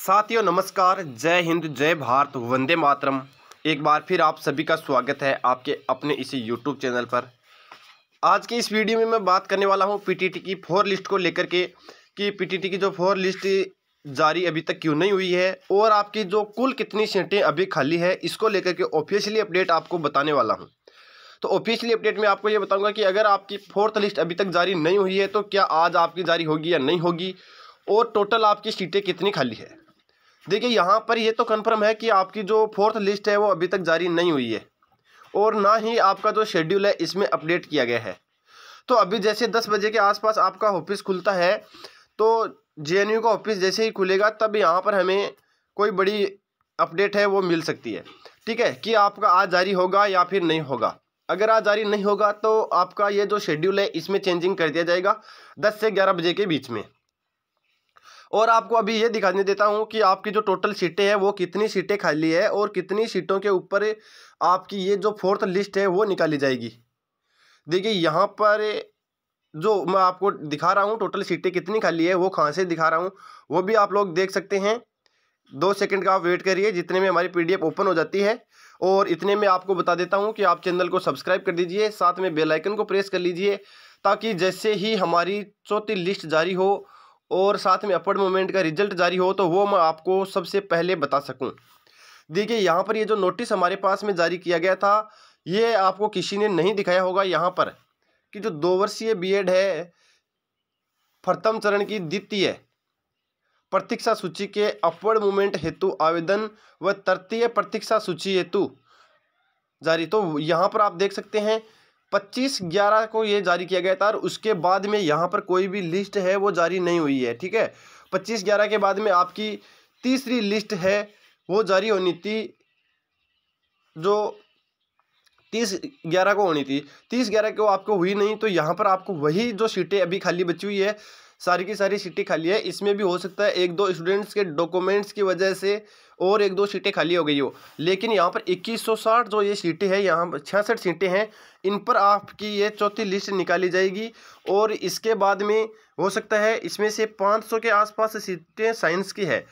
साथियों नमस्कार जय हिंद जय भारत वंदे मातरम एक बार फिर आप सभी का स्वागत है आपके अपने इसी यूट्यूब चैनल पर आज की इस वीडियो में मैं बात करने वाला हूं पीटीटी की फोर लिस्ट को लेकर के कि पीटीटी की जो फोर लिस्ट जारी अभी तक क्यों नहीं हुई है और आपकी जो कुल कितनी सीटें अभी खाली है इसको लेकर के ऑफिशियली अपडेट आपको बताने वाला हूँ तो ऑफिशियली अपडेट में आपको ये बताऊँगा कि अगर आपकी फोर्थ लिस्ट अभी तक जारी नहीं हुई है तो क्या आज आपकी जारी होगी या नहीं होगी और टोटल आपकी सीटें कितनी खाली है देखिए यहाँ पर ये तो कन्फर्म है कि आपकी जो फोर्थ लिस्ट है वो अभी तक जारी नहीं हुई है और ना ही आपका जो शेड्यूल है इसमें अपडेट किया गया है तो अभी जैसे दस बजे के आसपास आपका ऑफिस खुलता है तो जे का ऑफिस जैसे ही खुलेगा तब यहाँ पर हमें कोई बड़ी अपडेट है वो मिल सकती है ठीक है कि आपका आज जारी होगा या फिर नहीं होगा अगर आज जारी नहीं होगा तो आपका ये जो शेड्यूल है इसमें चेंजिंग कर दिया जाएगा दस से ग्यारह बजे के बीच में और आपको अभी ये दिखाने देता हूँ कि आपकी जो टोटल सीटें हैं वो कितनी सीटें खाली है और कितनी सीटों के ऊपर आपकी ये जो फोर्थ लिस्ट है वो निकाली जाएगी देखिए यहाँ पर जो मैं आपको दिखा रहा हूँ टोटल सीटें कितनी खाली है वो कहाँ से दिखा रहा हूँ वो भी आप लोग देख सकते हैं दो सेकंड का आप वेट करिए जितने में हमारी पीडीएफ ओपन हो जाती है और इतने में आपको बता देता हूँ कि आप चैनल को सब्सक्राइब कर दीजिए साथ में बेल आइकन को प्रेस कर लीजिए ताकि जैसे ही हमारी चौथी लिस्ट जारी हो और साथ में अपवर्ड मूवमेंट का रिजल्ट जारी हो तो वो मैं आपको सबसे पहले बता सकूं देखिए यहाँ पर ये जो नोटिस हमारे पास में जारी किया गया था ये आपको किसी ने नहीं दिखाया होगा यहाँ पर कि जो दो वर्षीय बीएड है प्रथम चरण की द्वितीय प्रतीक्षा सूची के अपवर्ड मूवमेंट हेतु आवेदन व तृतीय प्रतीक्षा सूची हेतु जारी तो यहाँ पर आप देख सकते हैं पच्चीस ग्यारह को ये जारी किया गया था और उसके बाद में यहाँ पर कोई भी लिस्ट है वो जारी नहीं हुई है ठीक है पच्चीस ग्यारह के बाद में आपकी तीसरी लिस्ट है वो जारी होनी थी जो तीस ग्यारह को होनी थी तीस ग्यारह को आपको हुई नहीं तो यहाँ पर आपको वही जो सीटें अभी खाली बची हुई है सारी की सारी सीटें खाली है इसमें भी हो सकता है एक दो स्टूडेंट्स के डॉक्यूमेंट्स की वजह से और एक दो सीटें खाली हो गई हो लेकिन यहाँ पर 2160 जो ये सीटें हैं यहाँ पर छियासठ सीटें हैं इन पर आपकी ये चौथी लिस्ट निकाली जाएगी और इसके बाद में हो सकता है इसमें से 500 के आसपास सीटें साइंस की है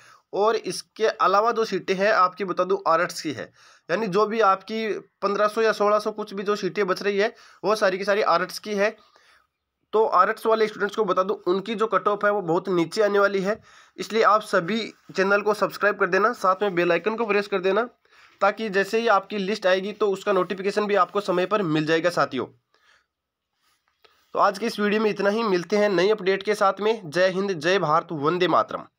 और इसके अलावा जो सीटें हैं आपकी बता दूँ आर्ट्स की है यानी जो भी आपकी सौ या सौ कुछ भी जो सीटें बच रही है वो सारी की सारी आर्ट्स की है तो आर वाले स्टूडेंट्स को बता दूं उनकी जो कट ऑफ है वो बहुत नीचे आने वाली है इसलिए आप सभी चैनल को सब्सक्राइब कर देना साथ में बेल आइकन को प्रेस कर देना ताकि जैसे ही आपकी लिस्ट आएगी तो उसका नोटिफिकेशन भी आपको समय पर मिल जाएगा साथियों तो आज के इस वीडियो में इतना ही मिलते हैं नई अपडेट के साथ में जय हिंद जय भारत वंदे मातरम